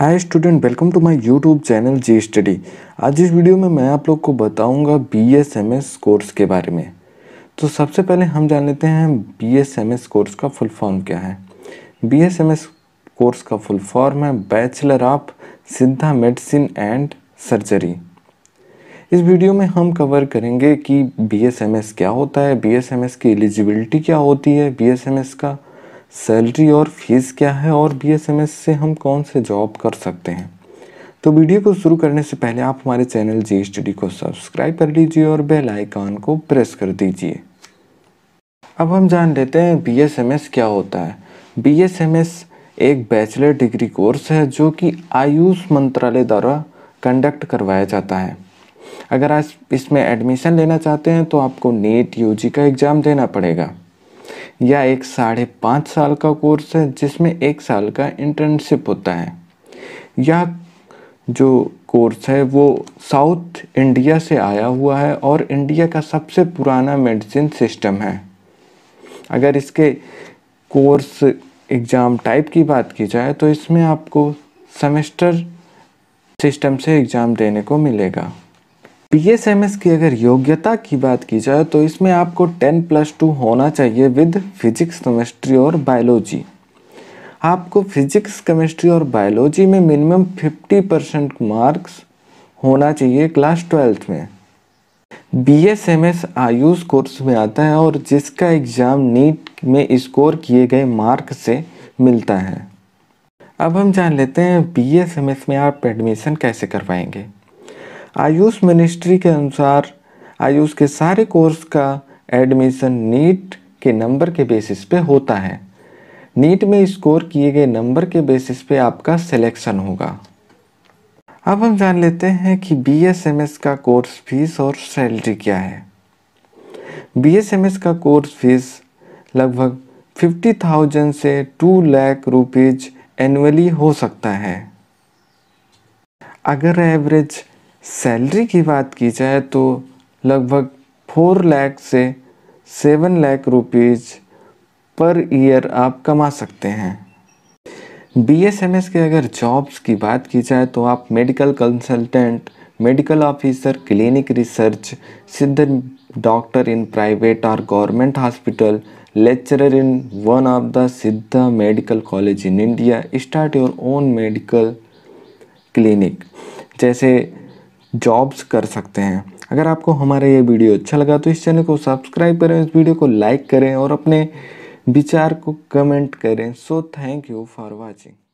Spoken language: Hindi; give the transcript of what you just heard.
hi student welcome to my YouTube channel G study आज इस वीडियो में मैं आप लोग को बताऊंगा बीएसएमएस कोर्स के बारे में तो सबसे पहले हम जान लेते हैं बीएसएमएस कोर्स का फुल फॉर्म क्या है बीएसएमएस कोर्स का फुल फॉर्म है bachelor of Siddha medicine and surgery इस वीडियो में हम कवर करेंगे कि बी क्या होता है बी की एलिजिबिलिटी क्या होती है बी का सैलरी और फीस क्या है और बीएसएमएस से हम कौन से जॉब कर सकते हैं तो वीडियो को शुरू करने से पहले आप हमारे चैनल जी स्टडी को सब्सक्राइब कर लीजिए और बेल आइकन को प्रेस कर दीजिए अब हम जान लेते हैं बीएसएमएस क्या होता है बीएसएमएस एक बैचलर डिग्री कोर्स है जो कि आयुष मंत्रालय द्वारा कंडक्ट करवाया जाता है अगर आप इसमें एडमिशन लेना चाहते हैं तो आपको नीट जी का एग्ज़ाम देना पड़ेगा या एक साढ़े पाँच साल का कोर्स है जिसमें एक साल का इंटर्नशिप होता है यह जो कोर्स है वो साउथ इंडिया से आया हुआ है और इंडिया का सबसे पुराना मेडिसिन सिस्टम है अगर इसके कोर्स एग्ज़ाम टाइप की बात की जाए तो इसमें आपको सेमेस्टर सिस्टम से एग्ज़ाम देने को मिलेगा पीएसएमएस की अगर योग्यता की बात की जाए तो इसमें आपको टेन प्लस टू होना चाहिए विद फिजिक्स केमिस्ट्री और बायोलॉजी आपको फिजिक्स केमिस्ट्री और बायोलॉजी में मिनिमम 50 परसेंट मार्क्स होना चाहिए क्लास ट्वेल्थ में B S M S AYUSH course में आता है और जिसका एग्ज़ाम नीट में स्कोर किए गए मार्क से मिलता है अब हम जान लेते हैं बी एस एम एस में आप एडमिशन कैसे करवाएंगे आयुष मिनिस्ट्री के अनुसार आयुष के सारे कोर्स का एडमिशन नीट के नंबर के बेसिस पे होता है नीट में स्कोर किए गए नंबर के बेसिस पे आपका सिलेक्शन होगा अब हम जान लेते हैं कि बी एस एम एस का कोर्स फीस और सैलरी क्या है बी एस एम एस का कोर्स फीस लगभग फिफ्टी थाउजेंड से टू लैख रुपीज एनुअली हो सकता है अगर एवरेज सैलरी की बात की जाए तो लगभग फोर लैख से seven lakh rupees per year आप कमा सकते हैं बी एस एम एस के अगर जॉब्स की बात की जाए तो आप medical consultant medical officer clinic research Siddha doctor in private और government hospital lecturer in one of the Siddha medical college in India start your own medical clinic जैसे जॉब्स कर सकते हैं अगर आपको हमारा ये वीडियो अच्छा लगा तो इस चैनल को सब्सक्राइब करें इस वीडियो को लाइक करें और अपने विचार को कमेंट करें so thank you for watching